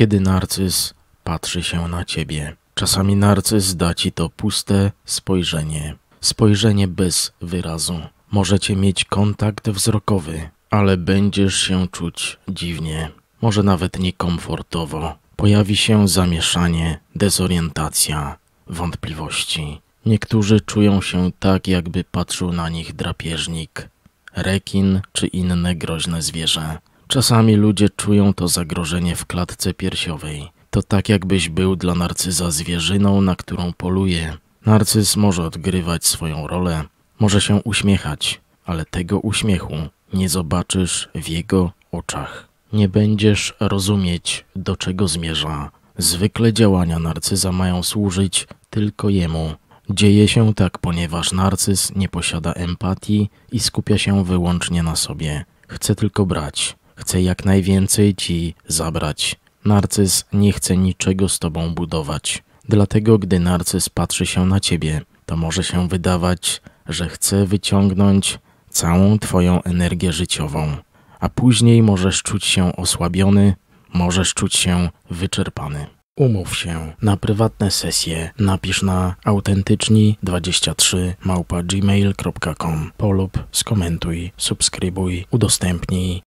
kiedy narcyz patrzy się na ciebie. Czasami narcyz da ci to puste spojrzenie, spojrzenie bez wyrazu. Możecie mieć kontakt wzrokowy, ale będziesz się czuć dziwnie, może nawet niekomfortowo. Pojawi się zamieszanie, dezorientacja, wątpliwości. Niektórzy czują się tak, jakby patrzył na nich drapieżnik, rekin czy inne groźne zwierzę. Czasami ludzie czują to zagrożenie w klatce piersiowej. To tak jakbyś był dla narcyza zwierzyną, na którą poluje. Narcyz może odgrywać swoją rolę, może się uśmiechać, ale tego uśmiechu nie zobaczysz w jego oczach. Nie będziesz rozumieć, do czego zmierza. Zwykle działania narcyza mają służyć tylko jemu. Dzieje się tak, ponieważ narcyz nie posiada empatii i skupia się wyłącznie na sobie. Chce tylko brać chce jak najwięcej ci zabrać. Narcyz nie chce niczego z tobą budować. Dlatego, gdy narcyz patrzy się na ciebie, to może się wydawać, że chce wyciągnąć całą twoją energię życiową, a później możesz czuć się osłabiony, możesz czuć się wyczerpany. Umów się na prywatne sesje. Napisz na autentyczni23 małpa gmail.com. Polub, skomentuj, subskrybuj, udostępnij.